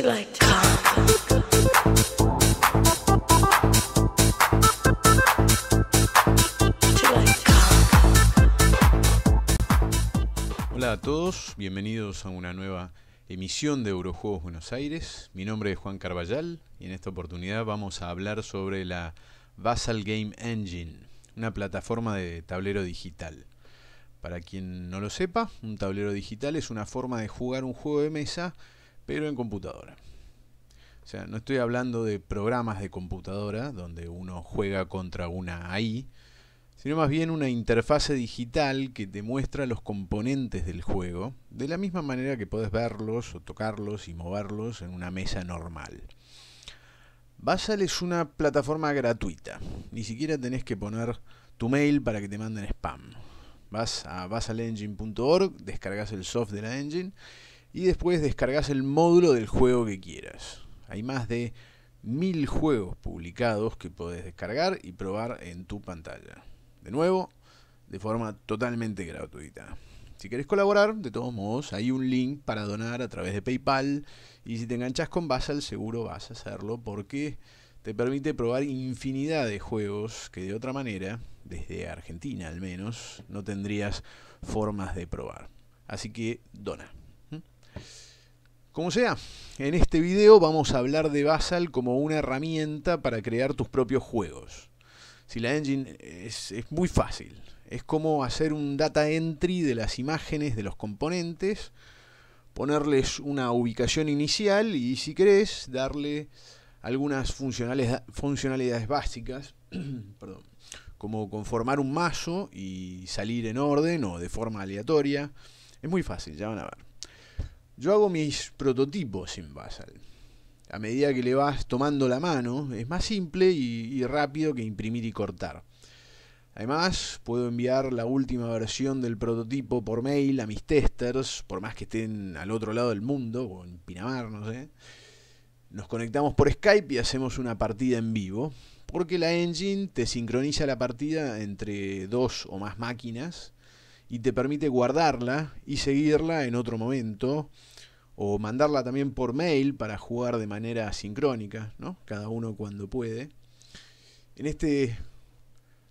Hola a todos, bienvenidos a una nueva emisión de Eurojuegos Buenos Aires. Mi nombre es Juan Carballal y en esta oportunidad vamos a hablar sobre la Basal Game Engine, una plataforma de tablero digital. Para quien no lo sepa, un tablero digital es una forma de jugar un juego de mesa pero en computadora. O sea, no estoy hablando de programas de computadora donde uno juega contra una AI, sino más bien una interfase digital que te muestra los componentes del juego, de la misma manera que podés verlos o tocarlos y moverlos en una mesa normal. Basal es una plataforma gratuita, ni siquiera tenés que poner tu mail para que te manden spam. Vas a basalengine.org, descargas el soft de la engine y después descargas el módulo del juego que quieras. Hay más de mil juegos publicados que podés descargar y probar en tu pantalla. De nuevo, de forma totalmente gratuita. Si querés colaborar, de todos modos, hay un link para donar a través de PayPal y si te enganchas con Basal seguro vas a hacerlo porque te permite probar infinidad de juegos que de otra manera, desde Argentina al menos, no tendrías formas de probar. Así que dona. Como sea, en este video vamos a hablar de Basal como una herramienta para crear tus propios juegos. Si la engine es, muy fácil, es como hacer un data entry de las imágenes de los componentes, ponerles una ubicación inicial y si querés darle algunas funcionalidades, funcionalidades básicas, como conformar un mazo y salir en orden o de forma aleatoria. Es muy fácil, ya van a ver. Yo hago mis prototipos en Basal. A medida que le vas tomando la mano, es más simple y, rápido que imprimir y cortar. Además, puedo enviar la última versión del prototipo por mail a mis testers, por más que estén al otro lado del mundo, o en Pinamar, no sé. Nos conectamos por Skype y hacemos una partida en vivo, porque la engine te sincroniza la partida entre dos o más máquinas y te permite guardarla y seguirla en otro momento o mandarla también por mail para jugar de manera sincrónica, ¿no? cada uno cuando puede. En este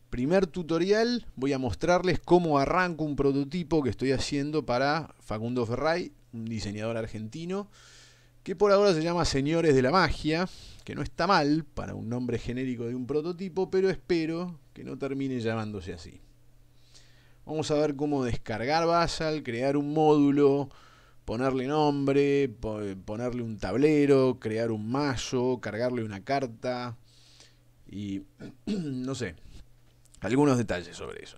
primer tutorial voy a mostrarles cómo arranco un prototipo que estoy haciendo para Facundo Ferray, un diseñador argentino, que por ahora se llama Señores de la Magia, que no está mal para un nombre genérico de un prototipo, pero espero que no termine llamándose así. Vamos a ver cómo descargar Basal, crear un módulo, ponerle nombre, ponerle un tablero, crear un mazo, cargarle una carta y no sé, algunos detalles sobre eso.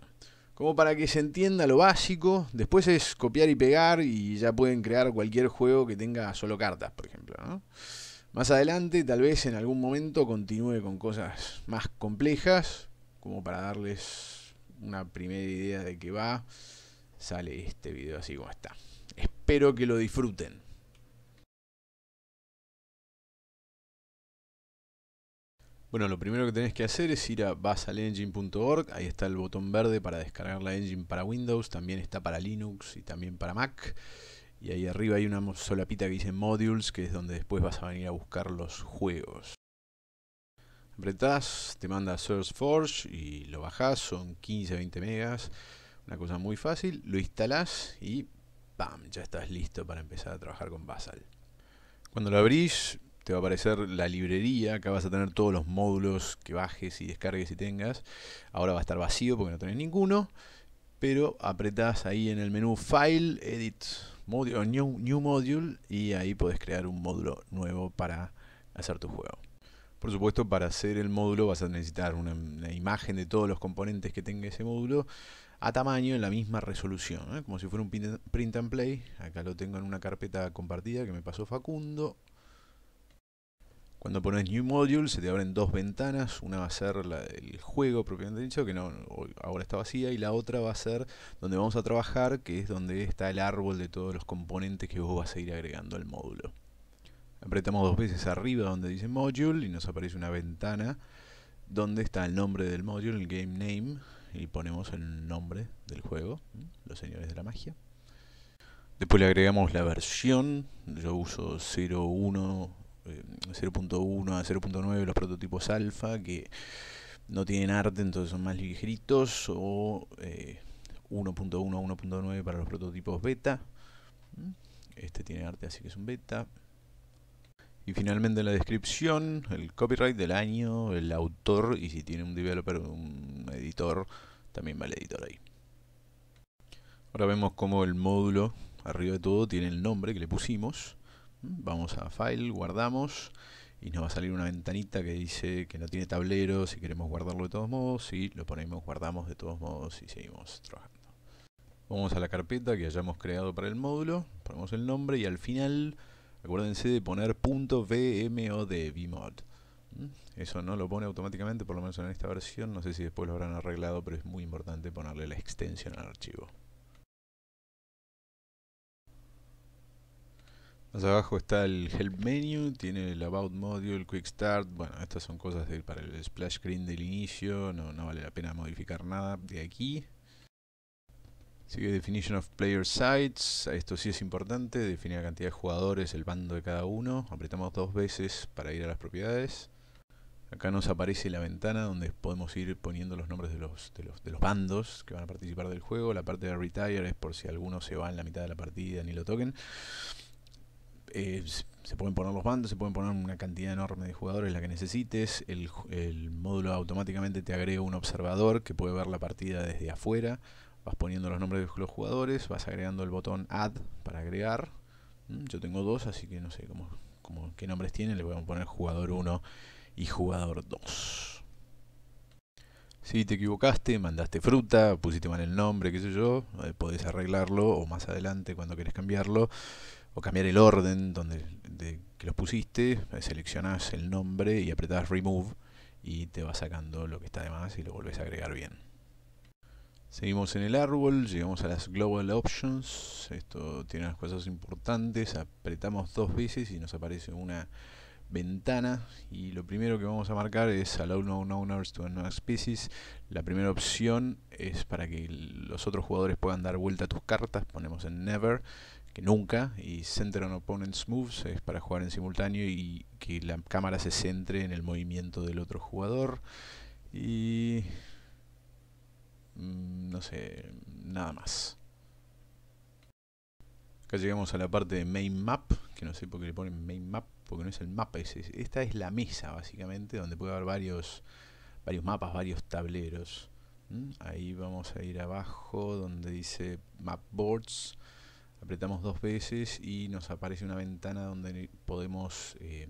Como para que se entienda lo básico, después es copiar y pegar y ya pueden crear cualquier juego que tenga solo cartas, por ejemplo. Más adelante, tal vez en algún momento continúe con cosas más complejas, como para darles una primera idea de que va, sale este video así como está. Espero que lo disfruten. Bueno, lo primero que tenés que hacer es ir a basalengine.org, ahí está el botón verde para descargar la engine para Windows, también está para Linux y también para Mac. Y ahí arriba hay una solapita que dice Modules, que es donde después vas a venir a buscar los juegos. Apretás, te manda Source y lo bajás, son 15-20 megas, una cosa muy fácil, lo instalás y ¡pam! Ya estás listo para empezar a trabajar con Basal. Cuando lo abrís, te va a aparecer la librería, acá vas a tener todos los módulos que bajes y descargues y tengas. Ahora va a estar vacío porque no tenés ninguno, pero apretás ahí en el menú File, Edit, New, New Module y ahí podés crear un módulo nuevo para hacer tu juego. Por supuesto, para hacer el módulo vas a necesitar una, imagen de todos los componentes que tenga ese módulo a tamaño en la misma resolución, ¿eh? como si fuera un print and play. Acá lo tengo en una carpeta compartida que me pasó Facundo. Cuando pones New Module se te abren dos ventanas, una va a ser el juego propiamente dicho, que ahora está vacía, y la otra va a ser donde vamos a trabajar, que es donde está el árbol de todos los componentes que vos vas a ir agregando al módulo. Apretamos dos veces arriba donde dice Module y nos aparece una ventana donde está el nombre del module, el game name, y ponemos el nombre del juego, los señores de la magia. Después le agregamos la versión, yo uso 0.1 eh, a 0.9 los prototipos alfa que no tienen arte entonces son más ligeritos o 1.1 eh, a 1.9 para los prototipos beta este tiene arte así que es un beta y finalmente la descripción, el copyright del año, el autor y si tiene un developer o un editor, también va el editor ahí. Ahora vemos como el módulo arriba de todo tiene el nombre que le pusimos. Vamos a File, guardamos y nos va a salir una ventanita que dice que no tiene tablero, si queremos guardarlo de todos modos, y lo ponemos, guardamos de todos modos y seguimos trabajando. Vamos a la carpeta que hayamos creado para el módulo, ponemos el nombre y al final Acuérdense de poner .vmod, vmod. ¿Mm? Eso no lo pone automáticamente, por lo menos en esta versión. No sé si después lo habrán arreglado, pero es muy importante ponerle la extensión al archivo. Más abajo está el Help Menu, tiene el About Module, Quick Start. Bueno, estas son cosas para el splash screen del inicio, no vale la pena modificar nada de aquí. Sigue definition of player Sites, Esto sí es importante. Define la cantidad de jugadores, el bando de cada uno. Apretamos dos veces para ir a las propiedades. Acá nos aparece la ventana donde podemos ir poniendo los nombres de los, bandos que van a participar del juego. La parte de retire es por si alguno se va en la mitad de la partida ni lo toquen. Eh, se pueden poner los bandos, se pueden poner una cantidad enorme de jugadores, la que necesites. El, el módulo automáticamente te agrega un observador que puede ver la partida desde afuera vas poniendo los nombres de los jugadores, vas agregando el botón Add para agregar. Mm, yo tengo dos, así que no sé cómo, qué nombres tienen. Le voy a poner jugador 1 y jugador 2. Si te equivocaste, mandaste fruta, pusiste mal el nombre, qué sé yo, eh, podés arreglarlo o más adelante cuando querés cambiarlo o cambiar el orden donde que los pusiste, eh, seleccionás el nombre y apretás remove y te va sacando lo que está de más y lo volvés a agregar bien. Seguimos en el árbol, llegamos a las Global Options, esto tiene unas cosas importantes, apretamos dos veces y nos aparece una ventana y lo primero que vamos a marcar es Allow No Owners to Unknown Species. La primera opción es para que los otros jugadores puedan dar vuelta a tus cartas, ponemos en Never, que nunca, y Center on Opponent's Moves es para jugar en simultáneo y que la cámara se centre en el movimiento del otro jugador. Y Mm, no sé, nada más. Acá llegamos a la parte de main map, que no sé por qué le ponen main map, porque no es el mapa, esta es la mesa básicamente, donde puede haber varios, varios mapas, varios tableros. Mm, ahí vamos a ir abajo donde dice map boards, apretamos dos veces y nos aparece una ventana donde podemos eh,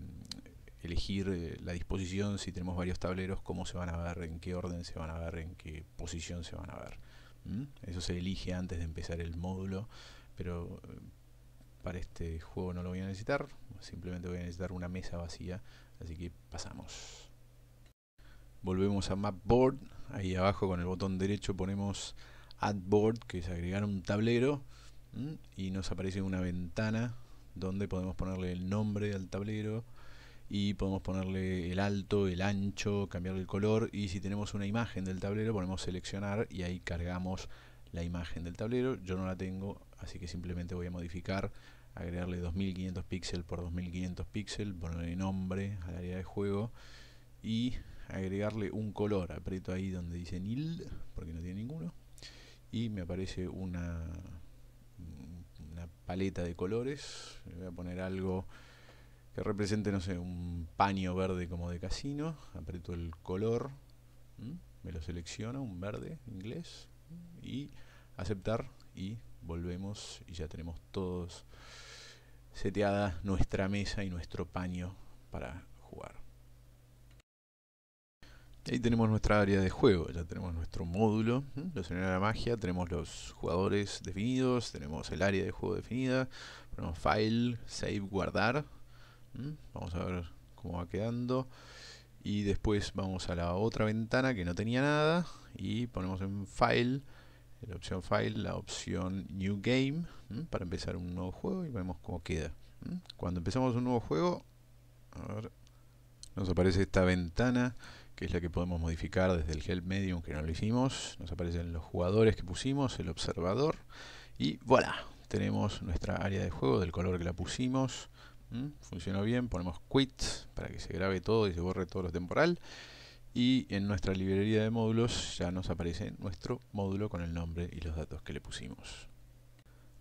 elegir eh, la disposición, si tenemos varios tableros, cómo se van a ver, en qué orden se van a ver, en qué posición se van a ver. Eso se elige antes de empezar el módulo, pero eh, para este juego no lo voy a necesitar, simplemente voy a necesitar una mesa vacía, así que pasamos. Volvemos a Mapboard, ahí abajo con el botón derecho ponemos Add Board, que es agregar un tablero, y nos aparece una ventana donde podemos ponerle el nombre al tablero, y podemos ponerle el alto, el ancho, cambiarle el color y si tenemos una imagen del tablero ponemos seleccionar y ahí cargamos la imagen del tablero. Yo no la tengo, así que simplemente voy a modificar, agregarle 2500 píxeles por 2500 píxeles, ponerle nombre al área de juego y agregarle un color. Aprieto ahí donde dice nil, porque no tiene ninguno, y me aparece una, una paleta de colores. voy a poner algo que represente, no sé, un paño verde como de casino, aprieto el color, me lo selecciono, un verde inglés, y aceptar y volvemos y ya tenemos todos seteada nuestra mesa y nuestro paño para jugar. Ahí tenemos nuestra área de juego, ya tenemos nuestro módulo, la lo de la magia, tenemos los jugadores definidos, tenemos el área de juego definida, ponemos file, save, guardar, ¿Mm? Vamos a ver cómo va quedando. Y después vamos a la otra ventana que no tenía nada. Y ponemos en File, la opción File, la opción New Game, ¿Mm? para empezar un nuevo juego y vemos cómo queda. ¿Mm? Cuando empezamos un nuevo juego, nos aparece esta ventana que es la que podemos modificar desde el help medium que no lo hicimos. Nos aparecen los jugadores que pusimos, el observador y voilà, tenemos nuestra área de juego del color que la pusimos. ¿Mm? Funcionó bien, ponemos quit para que se grabe todo y se borre todo lo temporal. Y en nuestra librería de módulos ya nos aparece nuestro módulo con el nombre y los datos que le pusimos.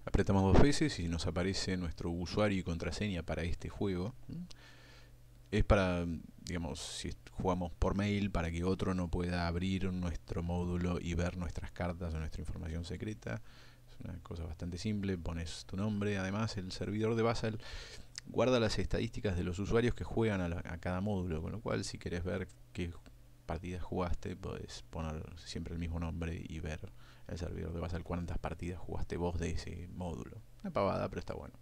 Apretamos dos veces y nos aparece nuestro usuario y contraseña para este juego. ¿Mm? Es para, digamos, si jugamos por mail, para que otro no pueda abrir nuestro módulo y ver nuestras cartas o nuestra información secreta. Es una cosa bastante simple, pones tu nombre, además el servidor de Basel guarda las estadísticas de los usuarios que juegan a, cada módulo, con lo cual si querés ver qué partidas jugaste, podés poner siempre el mismo nombre y ver el servidor de basal cuántas partidas jugaste vos de ese módulo. Una pavada, pero está bueno.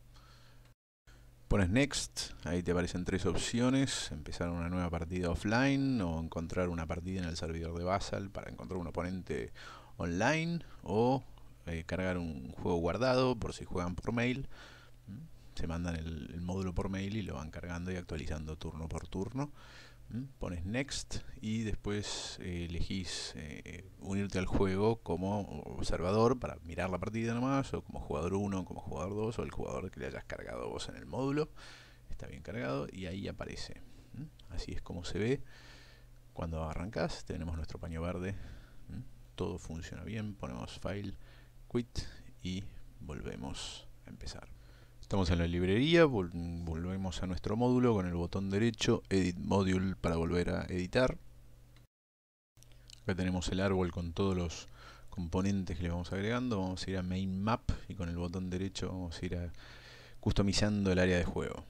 Pones Next, ahí te aparecen tres opciones, empezar una nueva partida offline o encontrar una partida en el servidor de Basal para encontrar un oponente online o eh, cargar un juego guardado por si juegan por mail se mandan el, módulo por mail y lo van cargando y actualizando turno por turno. Pones next y después eh, elegís eh, unirte al juego como observador para mirar la partida nomás, o como jugador 1, como jugador 2, o el jugador que le hayas cargado vos en el módulo. Está bien cargado y ahí aparece. Así es como se ve. Cuando arrancas tenemos nuestro paño verde. Todo funciona bien. Ponemos file, quit y volvemos a empezar. Estamos en la librería, volvemos a nuestro módulo con el botón derecho, Edit Module para volver a editar. Acá tenemos el árbol con todos los componentes que le vamos agregando. Vamos a ir a Main Map y con el botón derecho vamos a ir a customizando el área de juego.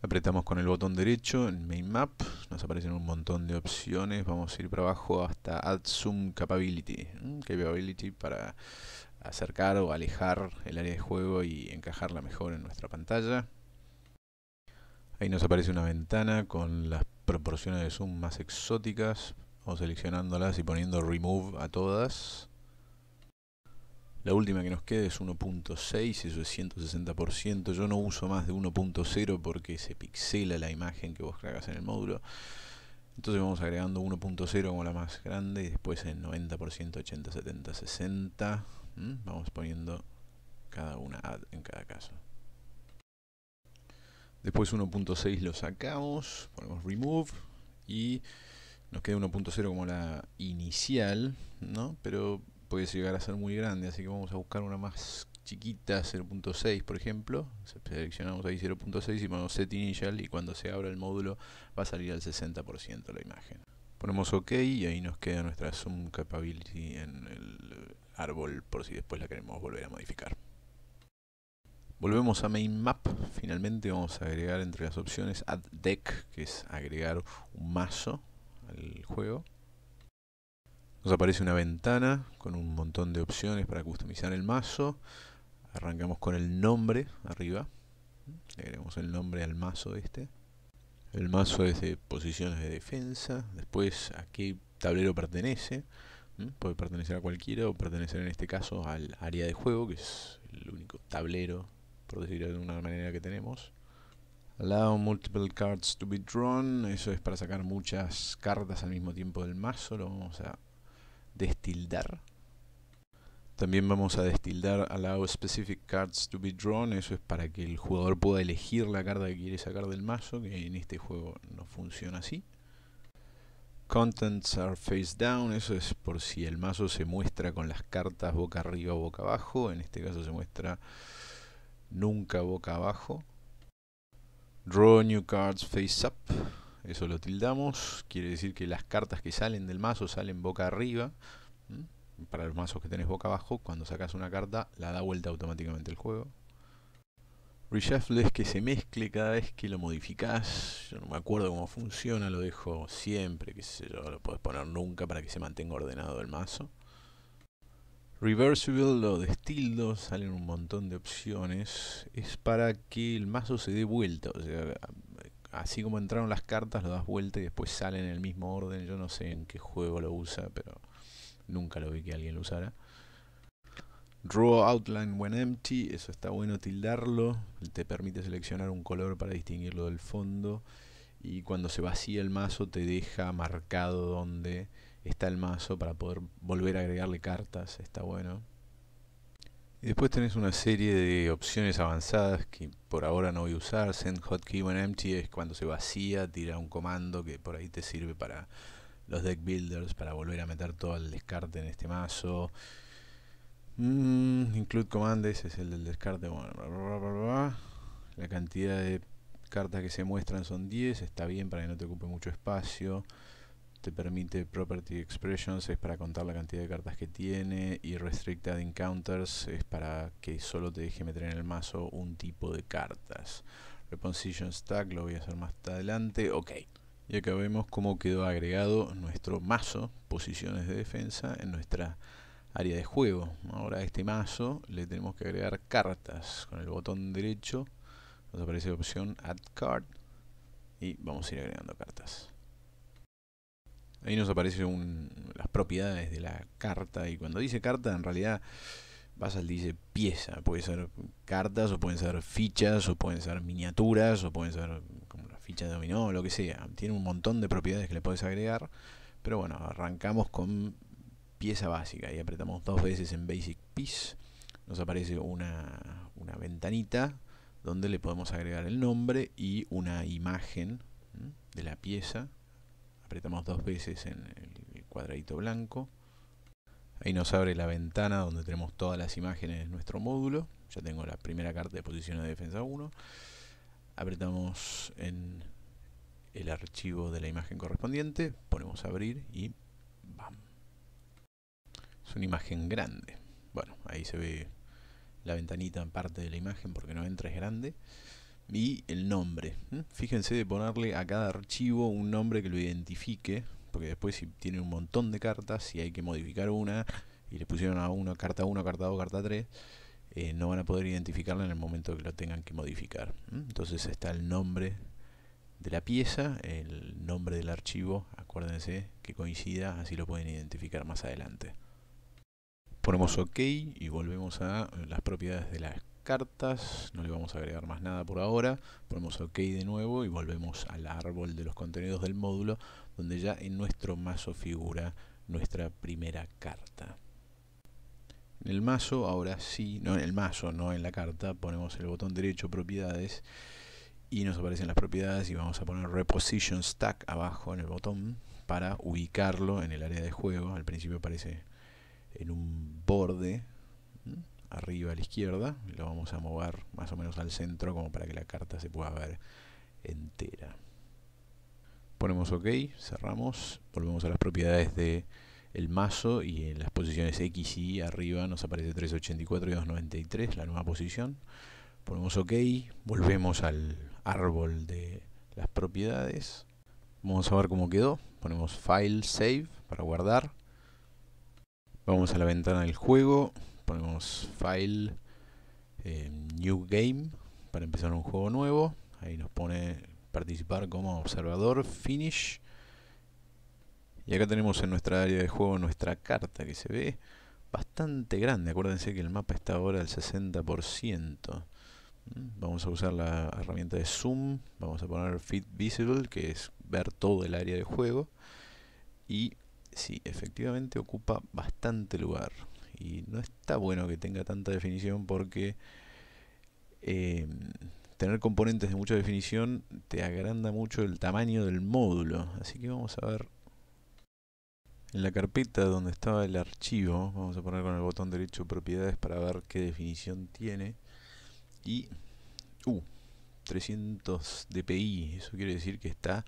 Apretamos con el botón derecho en Main Map, nos aparecen un montón de opciones. Vamos a ir para abajo hasta Add Zoom Capability. Capability para acercar o alejar el área de juego y encajarla mejor en nuestra pantalla. Ahí nos aparece una ventana con las proporciones de zoom más exóticas. Vamos seleccionándolas y poniendo remove a todas. La última que nos queda es 1.6, eso es 160%. Yo no uso más de 1.0 porque se pixela la imagen que vos cargas en el módulo. Entonces vamos agregando 1.0 como la más grande y después en 90%, 80, 70, 60. Mm, vamos poniendo cada una en cada caso. Después 1.6 lo sacamos, ponemos remove y nos queda 1.0 como la inicial, ¿no? Pero puede llegar a ser muy grande, así que vamos a buscar una más chiquita, 0.6 por ejemplo. Seleccionamos ahí 0.6 y ponemos set initial y cuando se abra el módulo va a salir al 60% la imagen. Ponemos OK y ahí nos queda nuestra Zoom Capability en el árbol por si después la queremos volver a modificar. Volvemos a Main Map. Finalmente vamos a agregar entre las opciones Add Deck, que es agregar un mazo al juego. Nos aparece una ventana con un montón de opciones para customizar el mazo. Arrancamos con el nombre arriba. Le agregamos el nombre al mazo este. El mazo es de posiciones de defensa. Después a qué tablero pertenece. ¿Mm? Puede pertenecer a cualquiera o pertenecer en este caso al área de juego, que es el único tablero, por decirlo de una manera, que tenemos. Allow multiple cards to be drawn. Eso es para sacar muchas cartas al mismo tiempo del mazo. Lo vamos a destildar. También vamos a destildar Allow specific cards to be drawn. Eso es para que el jugador pueda elegir la carta que quiere sacar del mazo, que en este juego no funciona así. Contents are face down, eso es por si el mazo se muestra con las cartas boca arriba o boca abajo, en este caso se muestra nunca boca abajo. Draw new cards face up, eso lo tildamos, quiere decir que las cartas que salen del mazo salen boca arriba. Para los mazos que tenés boca abajo, cuando sacas una carta, la da vuelta automáticamente el juego. Reshuffle es que se mezcle cada vez que lo modificás. Yo no me acuerdo cómo funciona, lo dejo siempre, que sé yo, lo puedes poner nunca para que se mantenga ordenado el mazo. Reversible lo destildo, salen un montón de opciones. Es para que el mazo se dé vuelta. así como entraron las cartas, lo das vuelta y después salen en el mismo orden. Yo no sé en qué juego lo usa, pero nunca lo vi que alguien lo usara. Draw Outline When Empty, eso está bueno tildarlo, te permite seleccionar un color para distinguirlo del fondo y cuando se vacía el mazo te deja marcado donde está el mazo para poder volver a agregarle cartas, está bueno. Y después tenés una serie de opciones avanzadas que por ahora no voy a usar. Send hotkey when empty es cuando se vacía, tira un comando que por ahí te sirve para los deck builders, para volver a meter todo el descarte en este mazo. Mm, include command, ese es el del descarte. Bueno, La cantidad de cartas que se muestran son 10, está bien para que no te ocupe mucho espacio. Te permite property expressions, es para contar la cantidad de cartas que tiene. Y restricted encounters es para que solo te deje meter en el mazo un tipo de cartas. Reposition stack lo voy a hacer más adelante. Ok. Y acá vemos cómo quedó agregado nuestro mazo, posiciones de defensa, en nuestra área de juego. Ahora a este mazo le tenemos que agregar cartas. Con el botón derecho nos aparece la opción Add Card y vamos a ir agregando cartas. Ahí nos aparecen las propiedades de la carta y cuando dice carta en realidad vas al dice pieza. Puede ser cartas o pueden ser fichas o pueden ser miniaturas o pueden ser como la ficha de dominó lo que sea. Tiene un montón de propiedades que le puedes agregar. Pero bueno, arrancamos con pieza básica y apretamos dos veces en Basic Piece nos aparece una, una ventanita donde le podemos agregar el nombre y una imagen de la pieza apretamos dos veces en el cuadradito blanco ahí nos abre la ventana donde tenemos todas las imágenes de nuestro módulo ya tengo la primera carta de posición de defensa 1 apretamos en el archivo de la imagen correspondiente ponemos abrir y ¡bam! Es una imagen grande. Bueno, ahí se ve la ventanita en parte de la imagen porque no entra, es grande. Y el nombre. Fíjense de ponerle a cada archivo un nombre que lo identifique. Porque después si tiene un montón de cartas, si hay que modificar una, y le pusieron a una carta 1, carta 2, carta 3, eh, no van a poder identificarla en el momento que lo tengan que modificar. Entonces está el nombre de la pieza, el nombre del archivo, acuérdense que coincida, así lo pueden identificar más adelante. Ponemos OK y volvemos a las propiedades de las cartas. No le vamos a agregar más nada por ahora. Ponemos OK de nuevo y volvemos al árbol de los contenidos del módulo, donde ya en nuestro mazo figura nuestra primera carta. En el mazo, ahora sí, no en el mazo, no en la carta, ponemos el botón derecho propiedades y nos aparecen las propiedades y vamos a poner reposition stack abajo en el botón para ubicarlo en el área de juego. Al principio aparece en un borde arriba a la izquierda y lo vamos a mover más o menos al centro como para que la carta se pueda ver entera ponemos ok cerramos volvemos a las propiedades de el mazo y en las posiciones X y arriba nos aparece 384 y 293 la nueva posición ponemos ok volvemos al árbol de las propiedades vamos a ver cómo quedó ponemos file save para guardar Vamos a la ventana del juego, ponemos File, eh, New Game, para empezar un juego nuevo. Ahí nos pone participar como observador, Finish. Y acá tenemos en nuestra área de juego nuestra carta que se ve bastante grande. Acuérdense que el mapa está ahora al 60%. Mm, vamos a usar la herramienta de Zoom. Vamos a poner Fit Visible, que es ver todo el área de juego. Y sí, efectivamente ocupa bastante lugar. Y no está bueno que tenga tanta definición porque em, tener componentes de mucha definición te agranda mucho el tamaño del módulo. Así que vamos a ver en la carpeta donde estaba el archivo, vamos a poner con el botón derecho propiedades para ver qué definición tiene. Y, uh, 300 dpi, eso quiere decir que está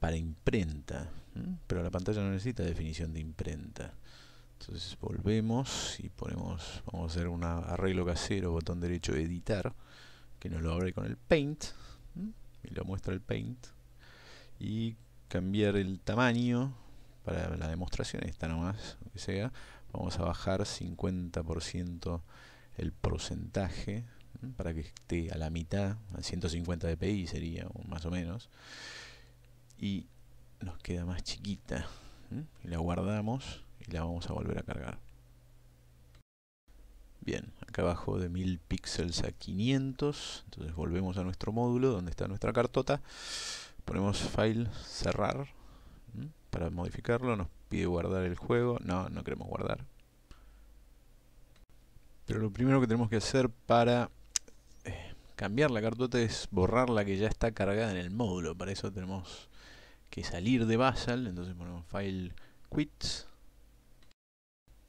para imprenta, ¿eh? pero la pantalla no necesita definición de imprenta. Entonces volvemos y ponemos, vamos a hacer un arreglo casero, botón derecho editar, que nos lo abre con el paint, ¿eh? y lo muestra el paint, y cambiar el tamaño para la demostración, esta nomás, que sea, vamos a bajar 50% el porcentaje ¿eh? para que esté a la mitad, a 150 dpi sería más o menos y nos queda más chiquita la guardamos y la vamos a volver a cargar bien acá abajo de 1000 píxeles a 500 entonces volvemos a nuestro módulo donde está nuestra cartota ponemos file cerrar para modificarlo nos pide guardar el juego no no queremos guardar pero lo primero que tenemos que hacer para eh, cambiar la cartota es borrar la que ya está cargada en el módulo para eso tenemos que salir de Basal, entonces ponemos file quits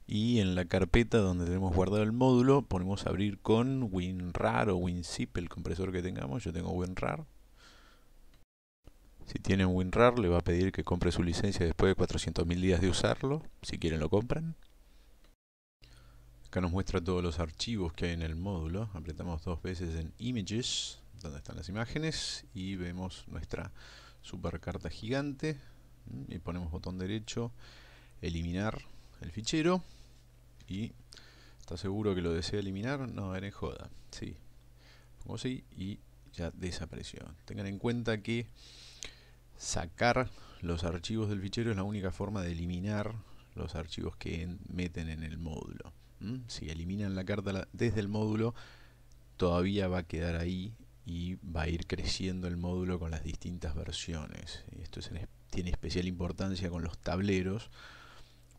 y en la carpeta donde tenemos guardado el módulo ponemos abrir con WinRAR o WinZip, el compresor que tengamos, yo tengo WinRAR. Si tienen WinRAR le va a pedir que compre su licencia después de 400.000 días de usarlo, si quieren lo compran. Acá nos muestra todos los archivos que hay en el módulo, apretamos dos veces en Images, donde están las imágenes, y vemos nuestra super carta gigante y ponemos botón derecho eliminar el fichero y ¿está seguro que lo desea eliminar? no, era en joda sí, pongo sí y ya desapareció tengan en cuenta que sacar los archivos del fichero es la única forma de eliminar los archivos que meten en el módulo si eliminan la carta desde el módulo todavía va a quedar ahí y va a ir creciendo el módulo con las distintas versiones. Esto tiene especial importancia con los tableros,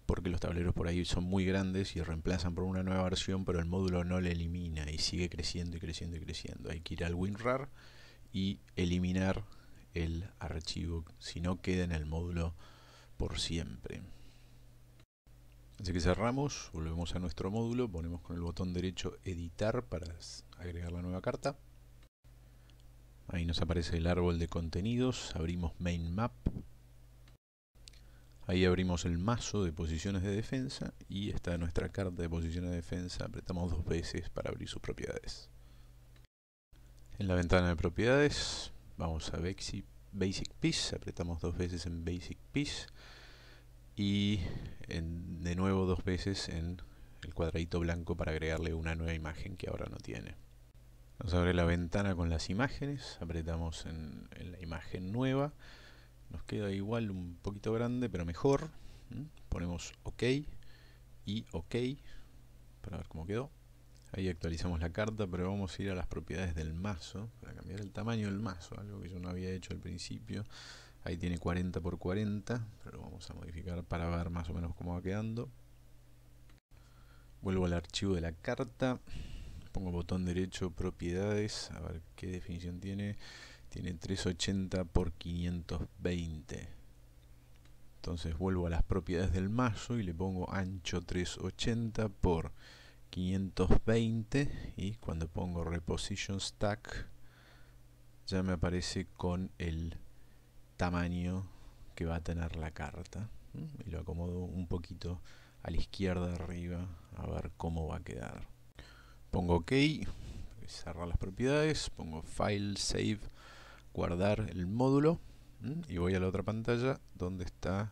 porque los tableros por ahí son muy grandes y reemplazan por una nueva versión, pero el módulo no le elimina y sigue creciendo y creciendo y creciendo. Hay que ir al WinRAR y eliminar el archivo, si no queda en el módulo por siempre. Así que cerramos, volvemos a nuestro módulo, ponemos con el botón derecho editar para agregar la nueva carta. Ahí nos aparece el árbol de contenidos, abrimos Main Map. Ahí abrimos el mazo de posiciones de defensa y está nuestra carta de posiciones de defensa. Apretamos dos veces para abrir sus propiedades. En la ventana de propiedades vamos a Basic, Piece, apretamos dos veces en Basic Piece y en, de nuevo dos veces en el cuadradito blanco para agregarle una nueva imagen que ahora no tiene. Nos abre la ventana con las imágenes, apretamos en, la imagen nueva, nos queda igual un poquito grande pero mejor, ponemos OK y OK para ver cómo quedó. Ahí actualizamos la carta, pero vamos a ir a las propiedades del mazo, para cambiar el tamaño del mazo, algo que yo no había hecho al principio. Ahí tiene 40 por 40, pero lo vamos a modificar para ver más o menos cómo va quedando. Vuelvo al archivo de la carta, pongo botón derecho propiedades, a ver qué definición tiene, tiene 380 por 520. Entonces vuelvo a las propiedades del mazo y le pongo ancho 380 por 520 y cuando pongo reposition stack ya me aparece con el tamaño que va a tener la carta y lo acomodo un poquito a la izquierda arriba a ver cómo va a quedar pongo OK, cerrar las propiedades, pongo File, Save, guardar el módulo y voy a la otra pantalla donde está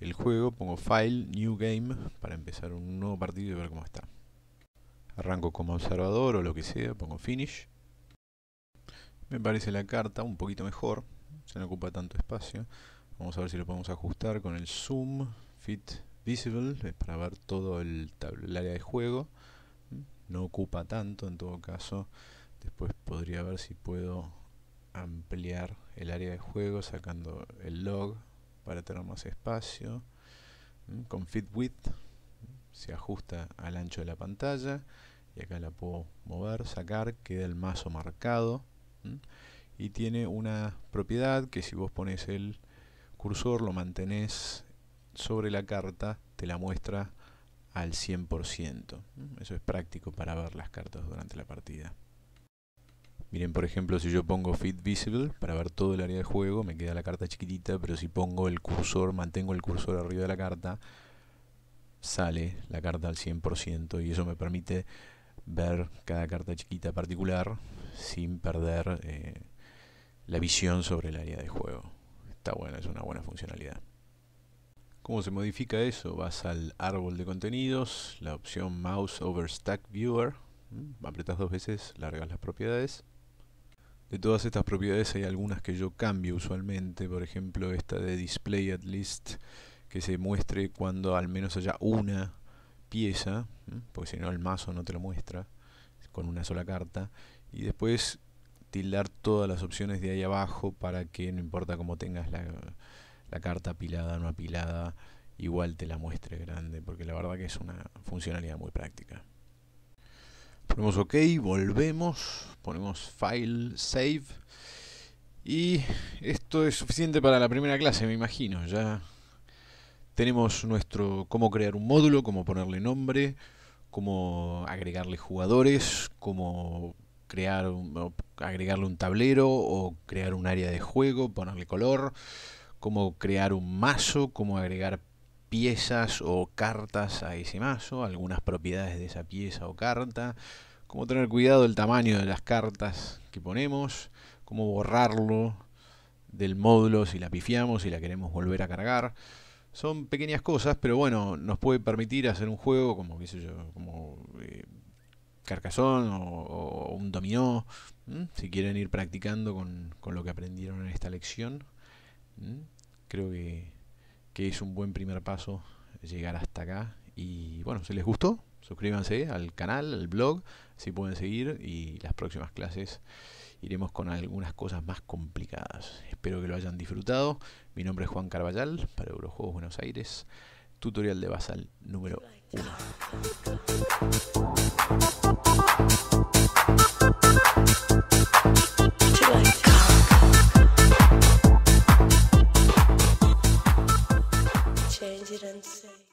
el juego, pongo File, New Game para empezar un nuevo partido y ver cómo está. Arranco como observador o lo que sea, pongo Finish. Me parece la carta un poquito mejor, se no ocupa tanto espacio. Vamos a ver si lo podemos ajustar con el Zoom, Fit, Visible, es para ver todo el, el área de juego no ocupa tanto en todo caso. Después podría ver si puedo ampliar el área de juego sacando el log para tener más espacio. Mm, con Fit Width se ajusta al ancho de la pantalla y acá la puedo mover, sacar, queda el mazo marcado mm, y tiene una propiedad que si vos pones el cursor lo mantenés sobre la carta te la muestra al 100%. Eso es práctico para ver las cartas durante la partida. Miren, por ejemplo, si yo pongo Fit Visible para ver todo el área de juego, me queda la carta chiquitita, pero si pongo el cursor, mantengo el cursor arriba de la carta, sale la carta al 100% y eso me permite ver cada carta chiquita particular sin perder eh, la visión sobre el área de juego. Está bueno, es una buena funcionalidad. ¿Cómo se modifica eso? Vas al árbol de contenidos, la opción Mouse over Stack Viewer, apretas dos veces, largas las propiedades. De todas estas propiedades hay algunas que yo cambio usualmente, por ejemplo esta de Display at list que se muestre cuando al menos haya una pieza, porque si no el mazo no te lo muestra con una sola carta, y después tildar todas las opciones de ahí abajo para que no importa cómo tengas la, la carta apilada, no apilada, igual te la muestre grande, porque la verdad que es una funcionalidad muy práctica. Ponemos OK, volvemos, ponemos File, Save. Y esto es suficiente para la primera clase, me imagino. Ya tenemos nuestro cómo crear un módulo, cómo ponerle nombre, cómo agregarle jugadores, cómo crear agregarle un tablero o crear un área de juego, ponerle color, cómo crear un mazo, cómo agregar piezas o cartas a ese mazo, algunas propiedades de esa pieza o carta, cómo tener cuidado del tamaño de las cartas que ponemos, cómo borrarlo del módulo si la pifiamos, y la queremos volver a cargar. Son pequeñas cosas, pero bueno, nos puede permitir hacer un juego como, qué sé yo, como eh, o, un dominó, si quieren ir practicando con, lo que aprendieron en esta lección creo que, es un buen primer paso llegar hasta acá. Y bueno, si les gustó, suscríbanse al canal, al blog, si pueden seguir y las próximas clases iremos con algunas cosas más complicadas. Espero que lo hayan disfrutado. Mi nombre es Juan Carballal para Eurojuegos Buenos Aires, tutorial de Basal número 1. didn't say.